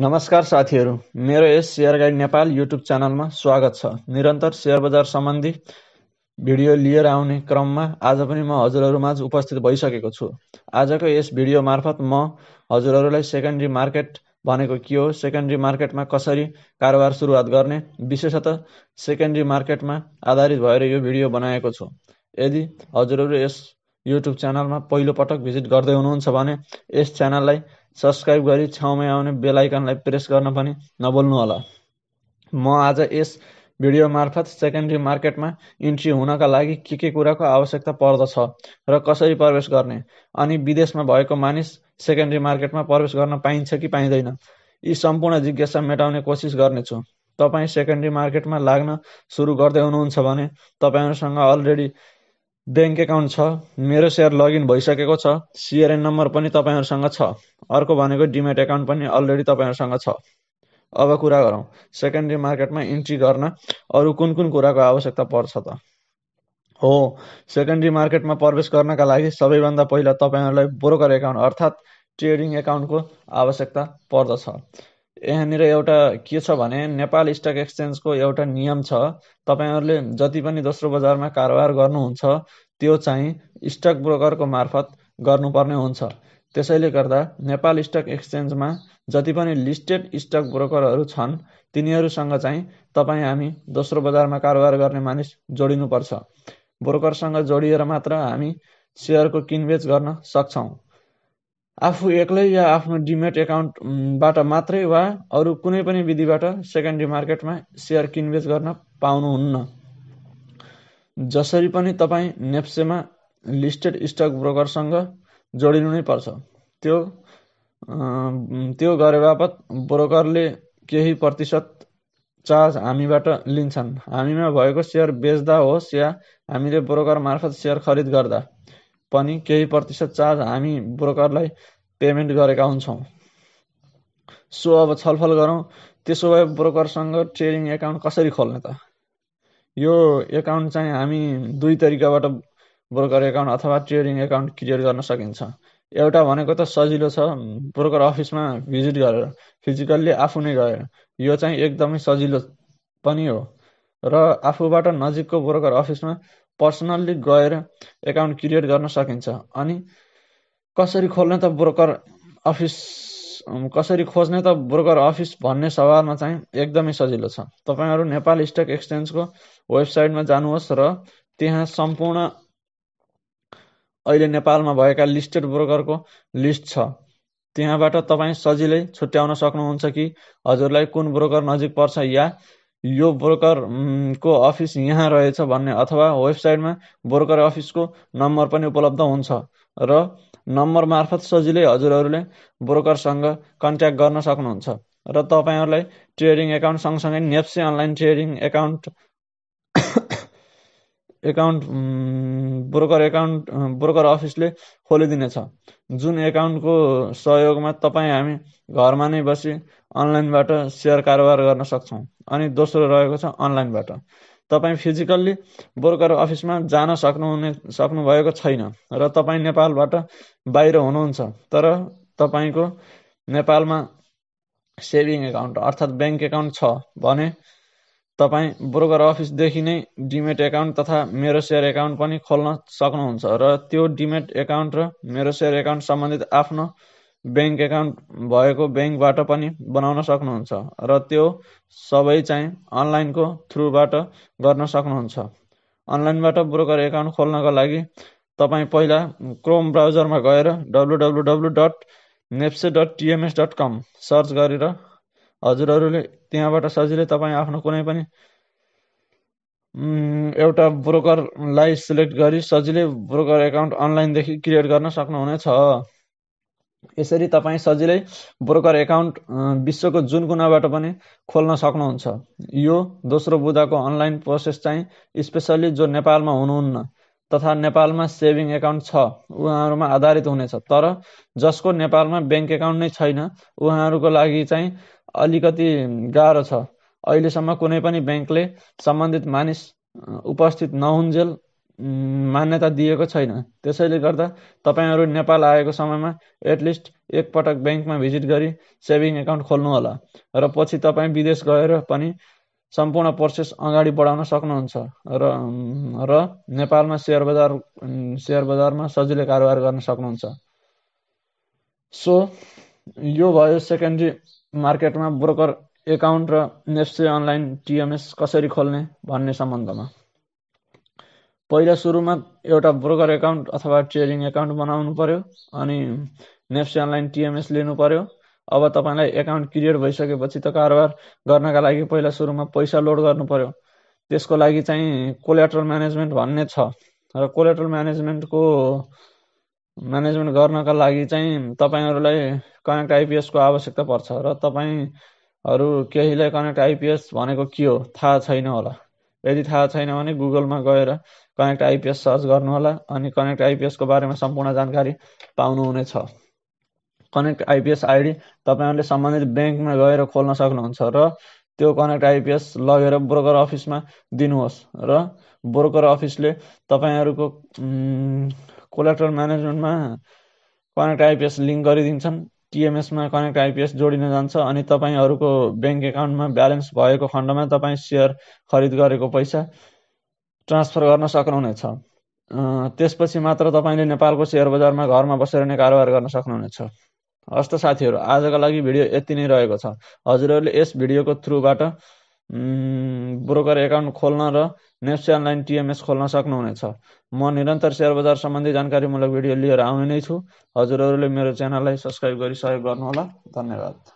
नमस्कार साथीहरू मेरो यस सेयर गाइड नेपाल युट्युब च्यानलमा स्वागत छ। निरन्तर सेयर बजार सम्बन्धी भिडियो लिएर आउने क्रममा आज पनि म हजुरहरुमाझ उपस्थित भइसकेको छु। आजको यस भिडियो मार्फत म हजुरहरूलाई सेकेन्डरी मार्केट भनेको के हो, सेकेन्डरी मार्केटमा कसरी कारोबार सुरुवात गर्ने, विशेषतः सेकेन्डरी मार्केटमा आधारित भएर यो भिडियो बनाएको छु। यदि हजुरहरू यस युट्युब च्यानलमा पहिलोपटक भिजिट गर्दै हुनुहुन्छ भने यस च्यानललाई सब्सक्राइब गरी छेउमै आउने बेलायकनलाई प्रेस गर्न पनि होला म आज यस भिडियो मार्फत सेकेन्ड्री मार्केटमा इन्ट्री हुनका लागि के के कुराको आवश्यकता पर्दछ र कसरी प्रवेश गर्ने अनि विदेशमा भएको मानिस सेकेन्ड्री मार्केटमा प्रवेश गर्न पाइन्छ कि पाइँदैन यी सम्पूर्ण जिज्ञासा मेटाउने कोसिस गर्नेछु तपाईँ सेकेन्ड्री मार्केटमा लाग्न सुरु गर्दै हुनुहुन्छ भने तपाईँहरूसँग अलरेडी ब्याङ्क एकाउन्ट छ मेरो सेयर लगइन भइसकेको छ सिआरएन नम्बर पनि तपाईँहरूसँग छ अर्को भनेको डिमेट एकाउन्ट पनि अलरेडी तपाईँहरूसँग छ अब कुरा गरौँ सेकेन्डरी मार्केटमा इन्ट्री गर्न अरू कुन कुन कुराको आवश्यकता पर्छ त हो सेकेन्डरी मार्केटमा प्रवेश गर्नका लागि सबैभन्दा पहिला तपाईँहरूलाई ब्रोकर एकाउन्ट अर्थात् ट्रेडिङ एकाउन्टको आवश्यकता पर्दछ यहाँनिर एउटा के छ भने नेपाल स्टक एक्सचेन्जको एउटा नियम छ तपाईँहरूले जति पनि दोस्रो बजारमा कारोबार गर्नुहुन्छ त्यो चाहिँ स्टक ब्रोकरको मार्फत गर्नुपर्ने हुन्छ त्यसैले गर्दा नेपाल स्टक एक्सचेन्जमा जति पनि लिस्टेड स्टक ब्रोकरहरू छन् तिनीहरूसँग चाहिँ तपाईँ हामी दोस्रो बजारमा कारोबार गर्ने मानिस जोडिनुपर्छ ब्रोकरसँग जोडिएर मात्र हामी सेयरको किनबेच गर्न सक्छौँ आफू एक्लै या आफ्नो डिमेट एकाउन्टबाट मात्रै वा अरू कुनै पनि विधिबाट सेकेन्डरी मार्केटमा सेयर किनबेच गर्न पाउनुहुन्न जसरी पनि तपाईँ नेप्सेमा लिस्टेड स्टक ब्रोकरसँग जोडिनु नै पर्छ त्यो त्यो गरे बापत ब्रोकरले केही प्रतिशत चार्ज हामीबाट लिन्छन् हामीमा भएको सेयर बेच्दा होस् या हामीले ब्रोकर मार्फत सेयर खरिद गर्दा पनि केही प्रतिशत चार्ज हामी ब्रोकरलाई पेमेन्ट गरेका हुन्छौँ सो अब छलफल गरौँ त्यसो भए ब्रोकरसँग ट्रेडिङ एकाउन्ट कसरी खोल्ने त यो एकाउन्ट चाहिँ हामी दुई तरिकाबाट ब्रोकर एकाउन्ट अथवा ट्रेडिङ एकाउन्ट क्रिएट गर्न सकिन्छ एउटा भनेको त सजिलो छ ब्रोकर अफिसमा भिजिट गरेर फिजिकल्ली आफू नै गएर यो चाहिँ एकदमै सजिलो पनि हो र आफूबाट नजिकको ब्रोकर अफिसमा पर्सनल्ली गएर एकाउन्ट क्रिएट गर्न सकिन्छ अनि कसरी खोल्ने त ब्रोकर अफिस कसरी खोज्ने त ब्रोकर अफिस भन्ने सवालमा चाहिँ एकदमै सजिलो छ तपाईँहरू नेपाल स्टक एक्सचेन्जको वेबसाइटमा जानुहोस् र त्यहाँ सम्पूर्ण अहिले नेपालमा भएका लिस्टेड ब्रोकरको लिस्ट छ त्यहाँबाट तपाईँ सजिलै छुट्याउन सक्नुहुन्छ कि हजुरलाई कुन ब्रोकर नजिक पर्छ या यो ब्रोकर को अफिस यहाँ रहेछ भन्ने अथवा वेबसाइटमा ब्रोकर अफिसको नम्बर पनि उपलब्ध हुन्छ र नम्बर मार्फत सजिलै हजुरहरूले ब्रोकरसँग कन्ट्याक्ट गर्न सक्नुहुन्छ र तपाईँहरूलाई ट्रेडिङ एकाउन्ट सँगसँगै NEPSE online trading account account broker account broker अफिसले खोलिदिनेछ जुन एकाउन्टको सहयोगमा तपाईँ हामी घरमा नै बसी अनलाइनबाट सेयर कारोबार गर्न सक्छौँ अनि दोस्रो रहेको छ अनलाइनबाट तपाईँ फिजिकल्ली ब्रोकर अफिसमा जान सक्नुहुने सक्नुभएको छैन र तपाईँ नेपालबाट बाहिर हुनुहुन्छ तर तपाईँको नेपालमा सेभिङ एकाउन्ट अर्थात् ब्याङ्क एकाउन्ट छ भने तपाईँ ब्रोकर अफिसदेखि नै डिमेट एकाउन्ट तथा मेरो सेयर एकाउन्ट पनि खोल्न सक्नुहुन्छ र त्यो डिमेट एकाउन्ट र मेरो सेयर एकाउन्ट सम्बन्धित आफ्नो ब्याङ्क एकाउन्ट भएको ब्याङ्कबाट पनि बनाउन सक्नुहुन्छ र त्यो सबै चाहिँ अनलाइनको थ्रुबाट गर्न सक्नुहुन्छ अनलाइनबाट ब्रोकर एकाउन्ट खोल्नको लागि तपाईँ पहिला क्रोम ब्राउजरमा गएर W W W dot NEPSE dot TMS dot com search गरेर हजुरहरूले त्यहाँबाट सजिलै तपाईँ आफ्नो कुनै पनि एउटा ब्रोकरलाई सिलेक्ट गरी सजिलै ब्रोकर एकाउन्ट अनलाइनदेखि क्रिएट गर्न सक्नुहुनेछ यसरी तपाईँ सजिलै ब्रोकर एकाउन्ट विश्वको जुन कुनाबाट पनि खोल्न सक्नुहुन्छ यो दोस्रो बुदाको अनलाइन प्रोसेस चाहिँ स्पेसल्ली जो नेपालमा हुनुहुन्न तथा नेपालमा सेभिङ एकाउन्ट छ उहाँहरूमा आधारित हुनेछ तर जसको नेपालमा ब्याङ्क एकाउन्ट नै छैन उहाँहरूको लागि चाहिँ अलिकति गाह्रो छ अहिलेसम्म कुनै पनि ब्याङ्कले सम्बन्धित मानिस उपस्थित नहुन्जेल मान्यता दिएको छैन त्यसैले गर्दा तपाईँहरू नेपाल आएको समयमा एटलिस्ट एकपटक ब्याङ्कमा भिजिट गरी सेभिङ एकाउन्ट खोल्नुहोला र पछि तपाईँ विदेश गएर पनि सम्पूर्ण प्रोसेस अगाडि बढाउन सक्नुहुन्छ र र नेपालमा सेयर बजार सेयर बजारमा सजिलै कारोबार गर्न सक्नुहुन्छ सो यो भयो सेकेन्डरी मार्केटमा ब्रोकर एकाउन्ट र नेप्से अनलाइन टिएमएस कसरी खोल्ने भन्ने सम्बन्धमा पहिला सुरुमा एउटा ब्रोकर एकाउन्ट अथवा ट्रेडिङ एकाउन्ट बनाउनु पर्यो अनि नेप्से अनलाइन टिएमएस लिनु पर्यो अब तपाईँलाई एकाउन्ट क्रिएट भइसकेपछि त कारोबार गर्नका लागि पहिला सुरुमा पैसा लोड गर्नु पर्यो त्यसको लागि चाहिँ कोलेट्रल म्यानेजमेन्ट भन्ने छ र कोलेट्रल म्यानेजमेन्टको म्यानेजमेन्ट गर्नका लागि चाहिँ तपाईँहरूलाई कनेक्ट आइपिएसको आवश्यकता पर्छ र तपाईँहरू केहीलाई कनेक्ट आइपिएस भनेको के हो थाहा छैन होला यदि थाहा छैन भने गुगलमा गएर कनेक्ट आइपिएस सर्च गर्नुहोला अनि कनेक्ट आइपिएसको बारेमा सम्पूर्ण जानकारी पाउनुहुनेछ कनेक्ट आइपिएस आइडी तपाईँहरूले सम्बन्धित ब्याङ्कमा गएर खोल्न सक्नुहुन्छ र त्यो कनेक्ट आइपिएस लगेर ब्रोकर अफिसमा दिनुहोस् र ब्रोकर अफिसले तपाईँहरूको कोलेक्टर म्यानेजमेन्टमा कनेक्ट आइपिएस लिङ्क गरिदिन्छन् टिएमएसमा कनेक्ट आइपिएस जोडिन जान्छ अनि तपाईँहरूको ब्याङ्क एकाउन्टमा ब्यालेन्स भएको खण्डमा तपाईँ सेयर खरिद गरेको पैसा ट्रान्सफर गर्न सक्नुहुनेछ त्यसपछि मात्र तपाईँले नेपालको सेयर बजारमा घरमा बसेर नै कारोबार गर्न सक्नुहुनेछ हस्त साथीहरू आजका लागि भिडियो यति नै रहेको छ हजुरहरूले यस भिडियोको थ्रुबाट ब्रोकर एकाउन्ट खोल्न र नेप्से अनलाइन टिएमएस खोल्न सक्नुहुनेछ म निरन्तर सेयर बजार सम्बन्धी जानकारीमूलक भिडियो लिएर आउने नै छु हजुरहरूले मेरो च्यानललाई सब्सक्राइब गरी सहयोग गर्नुहोला धन्यवाद